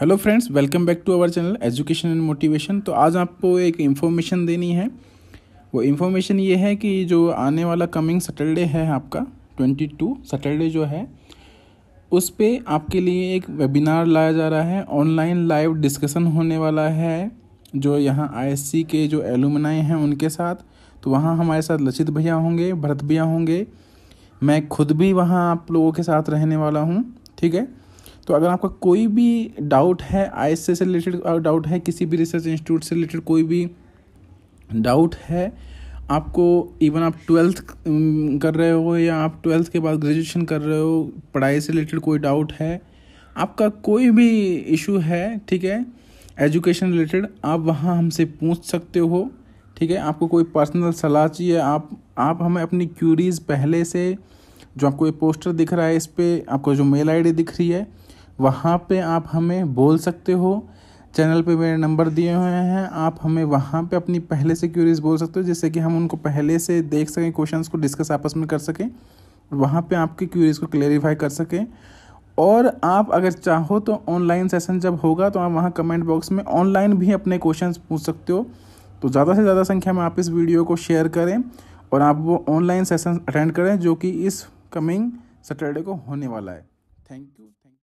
hello friends welcome back to our channel education and motivation तो आज आपको एक इन्फॉर्मेशन देनी है वो इन्फॉर्मेशन ये है कि जो आने वाला कमिंग सैटरडे है आपका ट्वेंटी टू सैटरडे जो है उस पर आपके लिए एक वेबिनार लाया जा रहा है ऑनलाइन लाइव डिस्कशन होने वाला है जो यहाँ आई के जो एलुमनाए हैं उनके साथ तो वहाँ हमारे साथ लचित भैया होंगे भरत भैया होंगे मैं खुद भी वहाँ आप लोगों के साथ रहने वाला हूँ ठीक है तो अगर आपका कोई भी डाउट है आई से रिलेटेड डाउट है किसी भी रिसर्च इंस्टीट्यूट से रिलेटेड कोई भी डाउट है आपको इवन आप ट्वेल्थ कर रहे हो या आप ट्वेल्थ के बाद ग्रेजुएशन कर रहे हो पढ़ाई से रिलेटेड कोई डाउट है आपका कोई भी इशू है ठीक है एजुकेशन रिलेटेड आप वहाँ हमसे पूछ सकते हो ठीक है आपको कोई पर्सनल सलाह चाहिए आप आप हमें अपनी क्यूरीज़ पहले से जो आपको ये पोस्टर दिख रहा है इस पर आपको जो मेल आईडी दिख रही है वहाँ पे आप हमें बोल सकते हो चैनल पे मेरे नंबर दिए हुए हैं आप हमें वहाँ पे अपनी पहले से क्यूरीज बोल सकते हो जिससे कि हम उनको पहले से देख सकें क्वेश्चंस को डिस्कस आपस में कर सकें वहाँ पे आपकी क्यूरीज को क्लेरिफाई कर सकें और आप अगर चाहो तो ऑनलाइन सेशन जब होगा तो आप वहाँ कमेंट बॉक्स में ऑनलाइन भी अपने क्वेश्चन पूछ सकते हो तो ज़्यादा से ज़्यादा संख्या में आप इस वीडियो को शेयर करें और आप वो ऑनलाइन सेशन अटेंड करें जो कि इस कमिंग सैटरडे को होने वाला है थैंक यू